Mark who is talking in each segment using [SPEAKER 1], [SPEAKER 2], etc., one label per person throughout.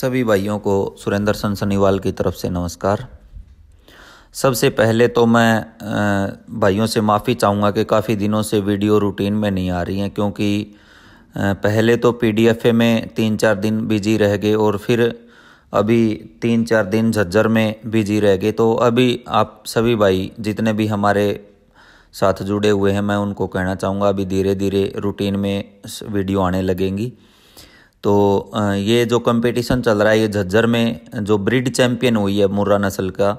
[SPEAKER 1] सभी भाइयों को सुरेंद्र सनसनीवाल की तरफ से नमस्कार सबसे पहले तो मैं भाइयों से माफ़ी चाहूँगा कि काफ़ी दिनों से वीडियो रूटीन में नहीं आ रही हैं क्योंकि पहले तो पी में तीन चार दिन बिजी रह गए और फिर अभी तीन चार दिन झज्जर में बिजी रह गए तो अभी आप सभी भाई जितने भी हमारे साथ जुड़े हुए हैं मैं उनको कहना चाहूँगा अभी धीरे धीरे रूटीन में वीडियो आने लगेंगी तो ये जो कंपटीशन चल रहा है ये झज्जर में जो ब्रिड चैम्पियन हुई है मुर्रा नस्ल का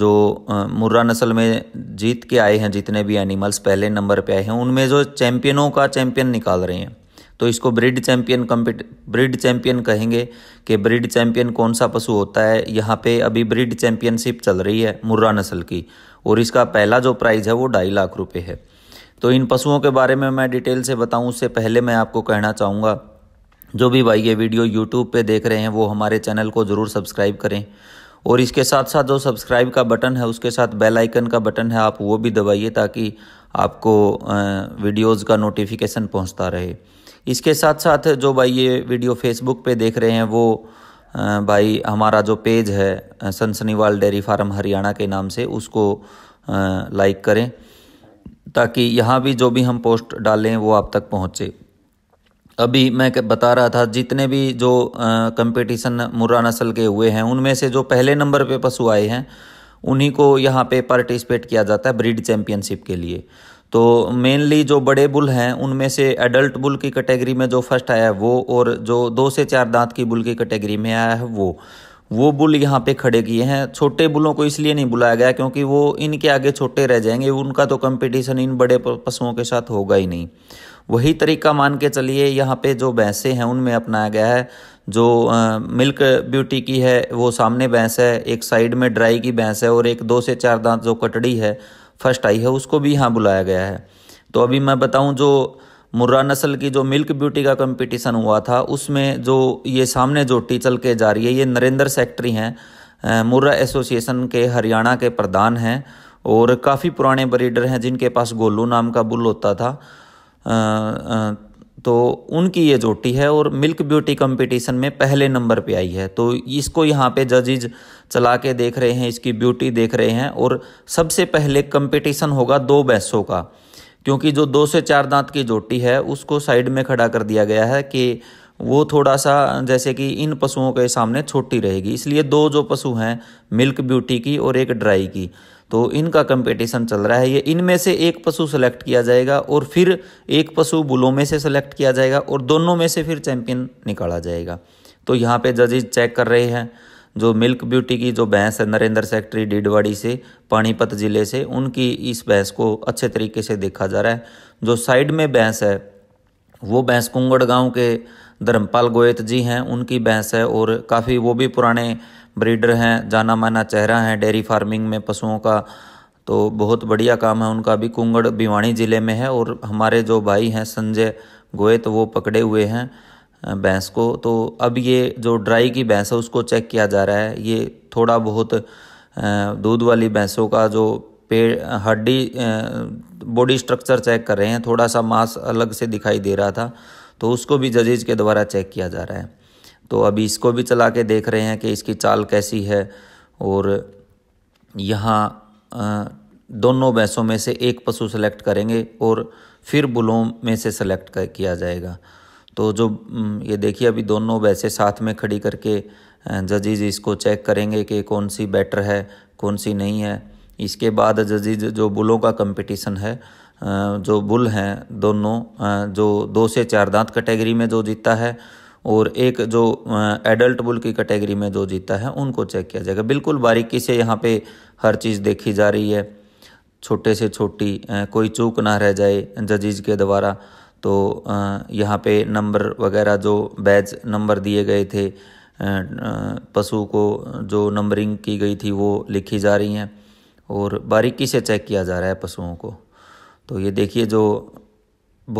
[SPEAKER 1] जो मुर्रा नस्ल में जीत के आए हैं जितने भी एनिमल्स पहले नंबर पे आए हैं उनमें जो चैम्पियनों का चैम्पियन निकाल रहे हैं तो इसको breed champion compete breed champion कहेंगे कि ब्रिड चैम्पियन कौन सा पशु होता है यहाँ पे अभी ब्रिड चैम्पियनशिप चल रही है मुर्रा नस्ल की और इसका पहला जो प्राइज़ है वो ढाई लाख रुपये है तो इन पशुओं के बारे में मैं डिटेल से बताऊँ उससे पहले मैं आपको कहना चाहूँगा जो भी भाई ये वीडियो यूट्यूब पे देख रहे हैं वो हमारे चैनल को ज़रूर सब्सक्राइब करें और इसके साथ साथ जो सब्सक्राइब का बटन है उसके साथ बेल आइकन का बटन है आप वो भी दबाइए ताकि आपको वीडियोस का नोटिफिकेशन पहुंचता रहे इसके साथ साथ जो भाई ये वीडियो फेसबुक पे देख रहे हैं वो भाई हमारा जो पेज है सनसनीवाल डेयरी फार्म हरियाणा के नाम से उसको लाइक करें ताकि यहाँ भी जो भी हम पोस्ट डालें वो आप तक पहुँचे अभी मैं बता रहा था जितने भी जो कंपटीशन मुर्रा नस्ल के हुए हैं उनमें से जो पहले नंबर पे पशु आए हैं उन्हीं को यहाँ पे पार्टिसिपेट किया जाता है ब्रीड चैम्पियनशिप के लिए तो मेनली जो बड़े बुल हैं उनमें से एडल्ट बुल की कैटेगरी में जो फर्स्ट आया है वो और जो दो से चार दांत की बुल की कैटेगरी में आया है वो वो बुल यहाँ पे खड़े किए हैं छोटे बुलों को इसलिए नहीं बुलाया गया क्योंकि वो इनके आगे छोटे रह जाएंगे उनका तो कंपटीशन इन बड़े पशुओं के साथ होगा ही नहीं वही तरीका मान के चलिए यहाँ पे जो भैंसे हैं उनमें अपनाया गया है जो आ, मिल्क ब्यूटी की है वो सामने भैंस है एक साइड में ड्राई की भैंस है और एक दो से चार दांत जो कटड़ी है फर्स्ट आई है उसको भी यहाँ बुलाया गया है तो अभी मैं बताऊँ जो मुर्रा नस्ल की जो मिल्क ब्यूटी का कंपटीशन हुआ था उसमें जो ये सामने जोटी चल के जा रही है ये नरेंद्र सेक्ट्री हैं मुर्रा एसोसिएशन के हरियाणा के प्रधान हैं और काफ़ी पुराने ब्रीडर हैं जिनके पास गोलू नाम का बुल होता था तो उनकी ये जोटी है और मिल्क ब्यूटी कंपटीशन में पहले नंबर पे आई है तो इसको यहाँ पे जजिज चला के देख रहे हैं इसकी ब्यूटी देख रहे हैं और सबसे पहले कंपटीशन होगा दो बैसों का क्योंकि जो दो से चार दांत की जोटी है उसको साइड में खड़ा कर दिया गया है कि वो थोड़ा सा जैसे कि इन पशुओं के सामने छोटी रहेगी इसलिए दो जो पशु हैं मिल्क ब्यूटी की और एक ड्राई की तो इनका कंपटीशन चल रहा है ये इनमें से एक पशु सेलेक्ट किया जाएगा और फिर एक पशु बुलों में से सेलेक्ट किया जाएगा और दोनों में से फिर चैंपियन निकाला जाएगा तो यहाँ पे जजेज चेक कर रहे हैं जो मिल्क ब्यूटी की जो भैंस है नरेंद्र सेक्ट्री डीडवाड़ी से पानीपत ज़िले से उनकी इस भैंस को अच्छे तरीके से देखा जा रहा है जो साइड में भैंस है वो भैंस कुंगड़ गांव के धर्मपाल गोयत जी हैं उनकी भैंस है और काफ़ी वो भी पुराने ब्रीडर हैं जाना माना चेहरा है डेयरी फार्मिंग में पशुओं का तो बहुत बढ़िया काम है उनका भी कुंगड़ भिवाणी ज़िले में है और हमारे जो भाई हैं संजय गोयत वो पकड़े हुए हैं भैंस को तो अब ये जो ड्राई की भैंस है उसको चेक किया जा रहा है ये थोड़ा बहुत दूध वाली भैंसों का जो पेड़ हड्डी बॉडी स्ट्रक्चर चेक कर रहे हैं थोड़ा सा मांस अलग से दिखाई दे रहा था तो उसको भी जजेज के द्वारा चेक किया जा रहा है तो अभी इसको भी चला के देख रहे हैं कि इसकी चाल कैसी है और यहाँ दोनों भैंसों में से एक पशु सेलेक्ट करेंगे और फिर बुलों में से सेलेक्ट किया जाएगा तो जो ये देखिए अभी दोनों वैसे साथ में खड़ी करके जजीज इसको चेक करेंगे कि कौन सी बेटर है कौन सी नहीं है इसके बाद जजीज जो बुलों का कंपटीशन है जो बुल हैं दोनों जो दो से चार दांत कैटेगरी में जो जीतता है और एक जो एडल्ट बुल की कैटेगरी में जो जीता है उनको चेक किया जाएगा बिल्कुल बारीकी से यहाँ पे हर चीज़ देखी जा रही है छोटे से छोटी कोई चूक ना रह जाए जजीज के द्वारा तो यहाँ पे नंबर वगैरह जो बैच नंबर दिए गए थे पशु को जो नंबरिंग की गई थी वो लिखी जा रही हैं और बारीकी से चेक किया जा रहा है पशुओं को तो ये देखिए जो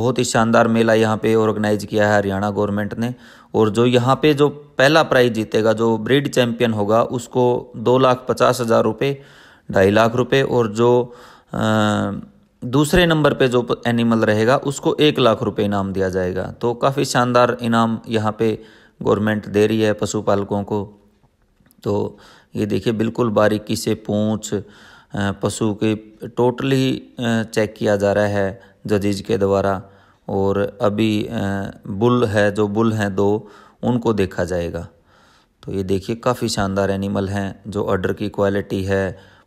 [SPEAKER 1] बहुत ही शानदार मेला यहाँ पे ऑर्गेनाइज किया है हरियाणा गवर्नमेंट ने और जो यहाँ पे जो पहला प्राइज जीतेगा जो ब्रीड चैम्पियन होगा उसको दो लाख पचास हज़ार रुपये ढाई लाख रुपये और जो आ, दूसरे नंबर पे जो एनिमल रहेगा उसको एक लाख रुपए इनाम दिया जाएगा तो काफ़ी शानदार इनाम यहाँ पे गवर्नमेंट दे रही है पशुपालकों को तो ये देखिए बिल्कुल बारीकी से पूंछ पशु के टोटली चेक किया जा रहा है जजीज के द्वारा और अभी बुल है जो बुल हैं दो उनको देखा जाएगा तो ये देखिए काफ़ी शानदार एनिमल हैं जो ऑर्डर की क्वालिटी है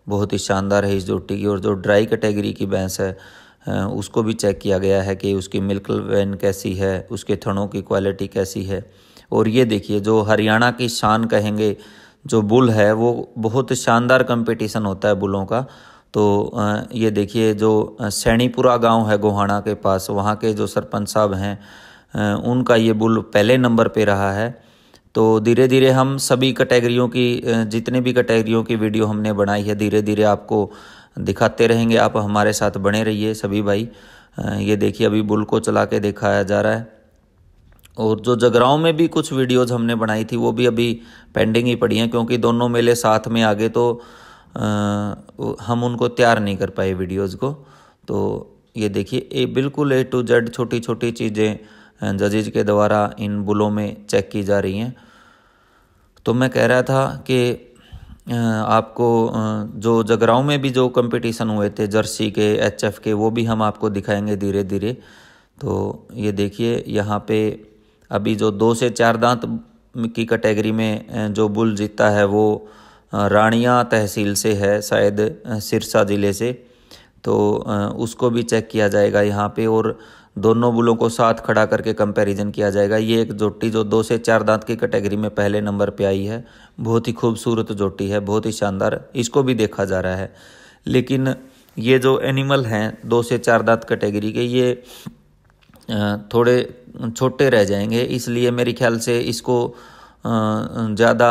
[SPEAKER 1] बहुत ही शानदार है इस जोटी की और जो ड्राई कैटेगरी की भैंस है उसको भी चेक किया गया है कि उसकी मिल्क वैन कैसी है उसके थनों की क्वालिटी कैसी है और ये देखिए जो हरियाणा की शान कहेंगे जो बुल है वो बहुत शानदार कंपटीशन होता है बुलों का तो ये देखिए जो सैणीपुरा गांव है गोहाणा के पास वहाँ के जो सरपंच साहब हैं उनका ये बुल पहले नंबर पे रहा है तो धीरे धीरे हम सभी कैटेगरियों की जितने भी कैटेगरियों की वीडियो हमने बनाई है धीरे धीरे आपको दिखाते रहेंगे आप हमारे साथ बने रहिए सभी भाई ये देखिए अभी बुल को चला के दिखाया जा रहा है और जो जगराओं में भी कुछ वीडियोज़ हमने बनाई थी वो भी अभी पेंडिंग ही पड़ी हैं क्योंकि दोनों मेले साथ में आ गए तो आ, हम उनको तैयार नहीं कर पाए वीडियोज़ को तो ये देखिए ये बिल्कुल ए टू जेड छोटी छोटी चीज़ें जजेज के द्वारा इन बुलों में चेक की जा रही हैं तो मैं कह रहा था कि आपको जो जगराओं में भी जो कंपटीशन हुए थे जर्सी के एच के वो भी हम आपको दिखाएंगे धीरे धीरे तो ये देखिए यहाँ पे अभी जो दो से चार दांत की कैटेगरी में जो बुल जीता है वो रानिया तहसील से है शायद सिरसा ज़िले से तो उसको भी चेक किया जाएगा यहाँ पे और दोनों बुलों को साथ खड़ा करके कंपैरिजन किया जाएगा ये एक जोटी जो दो से चार दांत की कैटेगरी में पहले नंबर पे आई है बहुत ही खूबसूरत जोटी है बहुत ही शानदार इसको भी देखा जा रहा है लेकिन ये जो एनिमल हैं दो से चार दांत कैटेगरी के ये थोड़े छोटे रह जाएंगे इसलिए मेरे ख्याल से इसको ज़्यादा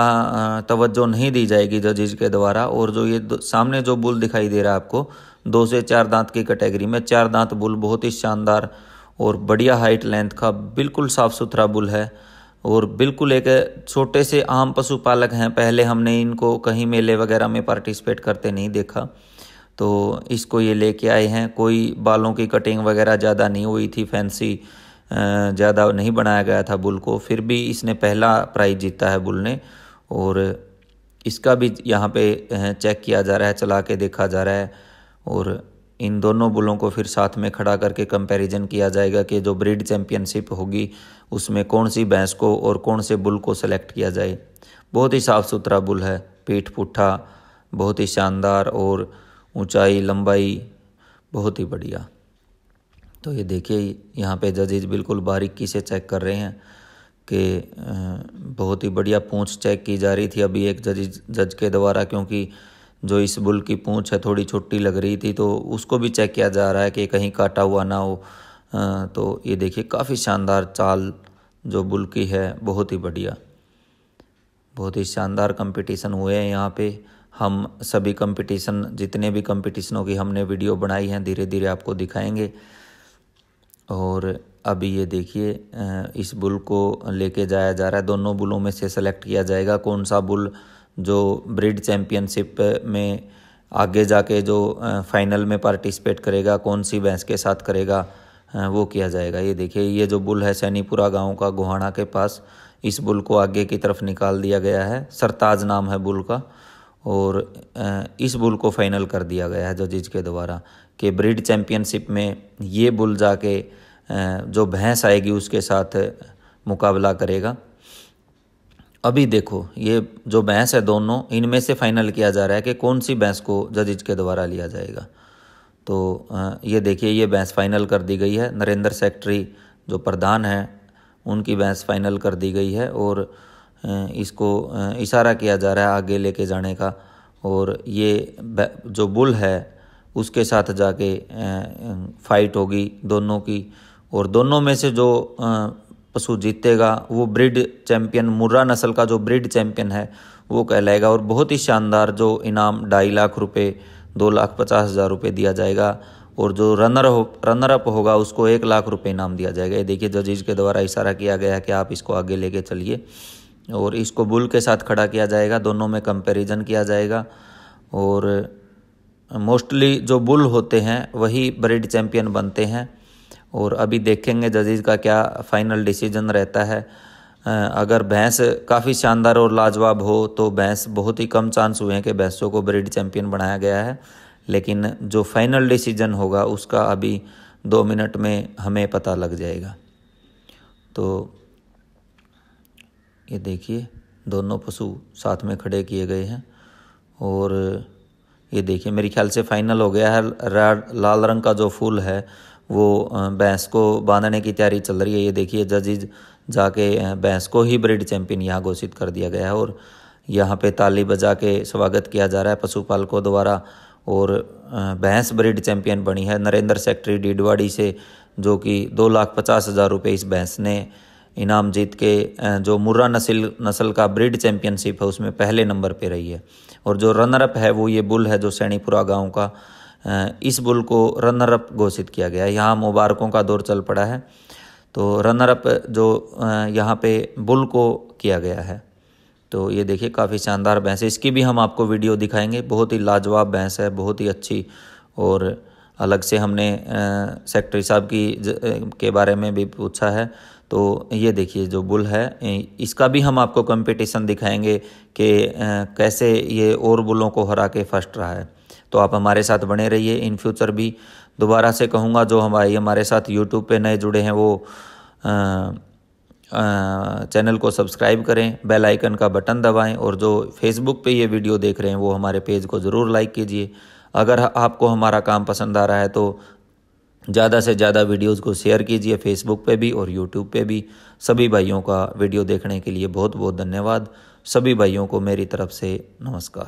[SPEAKER 1] तवज्जो नहीं दी जाएगी जजिज के द्वारा और जो ये सामने जो बुल दिखाई दे रहा है आपको दो से चार दांत की कैटेगरी में चार दांत बुल बहुत ही शानदार और बढ़िया हाइट लेंथ का बिल्कुल साफ़ सुथरा बुल है और बिल्कुल एक छोटे से आम पशुपालक हैं पहले हमने इनको कहीं मेले वगैरह में पार्टिसिपेट करते नहीं देखा तो इसको ये लेके आए हैं कोई बालों की कटिंग वगैरह ज़्यादा नहीं हुई थी फैंसी ज़्यादा नहीं बनाया गया था बुल को फिर भी इसने पहला प्राइज़ जीता है बुल ने और इसका भी यहाँ पे चेक किया जा रहा है चला के देखा जा रहा है और इन दोनों बुलों को फिर साथ में खड़ा करके कंपैरिजन किया जाएगा कि जो ब्रीड चैम्पियनशिप होगी उसमें कौन सी भैंस को और कौन से बुल को सेलेक्ट किया जाए बहुत ही साफ़ सुथरा बुल है पीठ पुट्ठा बहुत ही शानदार और ऊंचाई लंबाई बहुत ही बढ़िया तो ये देखिए यहाँ पे जजेज बिल्कुल बारीकी से चेक कर रहे हैं कि बहुत ही बढ़िया पूंछ चेक की जा रही थी अभी एक जज जज के द्वारा क्योंकि जो इस बुल की पूंछ है थोड़ी छोटी लग रही थी तो उसको भी चेक किया जा रहा है कि कहीं काटा हुआ ना हो तो ये देखिए काफ़ी शानदार चाल जो बुल की है बहुत ही बढ़िया बहुत ही शानदार कंपटीशन हुए हैं यहाँ पे हम सभी कंपटीशन जितने भी कंपटीशनों की हमने वीडियो बनाई हैं धीरे धीरे आपको दिखाएंगे और अभी ये देखिए इस बुल को लेके जाया जा रहा है दोनों बुलों में से सेलेक्ट किया जाएगा कौन सा बुल जो ब्रिड चैम्पियनशिप में आगे जाके जो फाइनल में पार्टिसिपेट करेगा कौन सी भैंस के साथ करेगा वो किया जाएगा ये देखिए ये जो बुल है सैनीपुरा गांव का गुहाणा के पास इस बुल को आगे की तरफ निकाल दिया गया है सरताज नाम है बुल का और इस बुल को फाइनल कर दिया गया है जजिज के द्वारा कि ब्रिड चैम्पियनशिप में ये बुल जाके जो भैंस आएगी उसके साथ मुकाबला करेगा अभी देखो ये जो बहस है दोनों इनमें से फाइनल किया जा रहा है कि कौन सी बहस को जजिज के द्वारा लिया जाएगा तो ये देखिए ये बहस फाइनल कर दी गई है नरेंद्र सेक्रेटरी जो प्रधान हैं उनकी बहस फाइनल कर दी गई है और इसको इशारा किया जा रहा है आगे लेके जाने का और ये जो बुल है उसके साथ जाके फाइट होगी दोनों की और दोनों में से जो पशु जीतेगा वो ब्रिड चैम्पियन मुर्रा नस्ल का जो ब्रिड चैम्पियन है वो कहलाएगा और बहुत ही शानदार जो इनाम ढाई लाख रुपये दो लाख पचास हज़ार रुपये दिया जाएगा और जो रनर हो रनर अप होगा उसको एक लाख रुपए इनाम दिया जाएगा ये देखिए जजीज के द्वारा इशारा किया गया है कि आप इसको आगे लेके चलिए और इसको बुल के साथ खड़ा किया जाएगा दोनों में कंपैरिजन किया जाएगा और मोस्टली जो बुल होते हैं वही ब्रेड चैम्पियन बनते हैं और अभी देखेंगे जजेज का क्या फाइनल डिसीजन रहता है अगर भैंस काफ़ी शानदार और लाजवाब हो तो भैंस बहुत ही कम चांस हुए हैं कि भैंसों को ब्रिड चैम्पियन बनाया गया है लेकिन जो फाइनल डिसीजन होगा उसका अभी दो मिनट में हमें पता लग जाएगा तो ये देखिए दोनों पशु साथ में खड़े किए गए हैं और ये देखिए मेरे ख्याल से फाइनल हो गया है लाल रंग का जो फूल है वो भैंस को बांधने की तैयारी चल रही है ये देखिए जजिज जाके भैंस को ही ब्रिड चैंपियन यहाँ घोषित कर दिया गया है और यहाँ पे ताली बजा के स्वागत किया जा रहा है पशुपाल को और भैंस ब्रिड चैंपियन बनी है नरेंद्र सेक्ट्री डीडवाड़ी से जो कि दो लाख पचास हज़ार रुपये इस भैंस ने इनाम जीत के जो मुर्रा नसल नस्ल का ब्रिड चैंपियनशिप है उसमें पहले नंबर पर रही है और जो रनर अप है वो ये बुल है जो सैणीपुरा गाँव का इस बुल को रनर अप घोषित किया गया यहाँ मुबारकों का दौर चल पड़ा है तो रनर अप जो यहाँ पे बुल को किया गया है तो ये देखिए काफ़ी शानदार भैंस है इसकी भी हम आपको वीडियो दिखाएंगे बहुत ही लाजवाब भैंस है बहुत ही अच्छी और अलग से हमने सेक्रेटरी साहब की ज, के बारे में भी पूछा है तो ये देखिए जो बुल है इसका भी हम आपको कंपटीशन दिखाएंगे कि कैसे ये और बुलों को हरा के फर्स्ट रहा है तो आप हमारे साथ बने रहिए इन फ्यूचर भी दोबारा से कहूँगा जो हमारे हमारे साथ यूट्यूब पे नए जुड़े हैं वो आ, आ, चैनल को सब्सक्राइब करें बेल आइकन का बटन दबाएं और जो फेसबुक पे ये वीडियो देख रहे हैं वो हमारे पेज को ज़रूर लाइक कीजिए अगर आपको हमारा काम पसंद आ रहा है तो ज़्यादा से ज़्यादा वीडियोज़ को शेयर कीजिए फेसबुक पे भी और यूट्यूब पे भी सभी भाइयों का वीडियो देखने के लिए बहुत बहुत धन्यवाद सभी भाइयों को मेरी तरफ से नमस्कार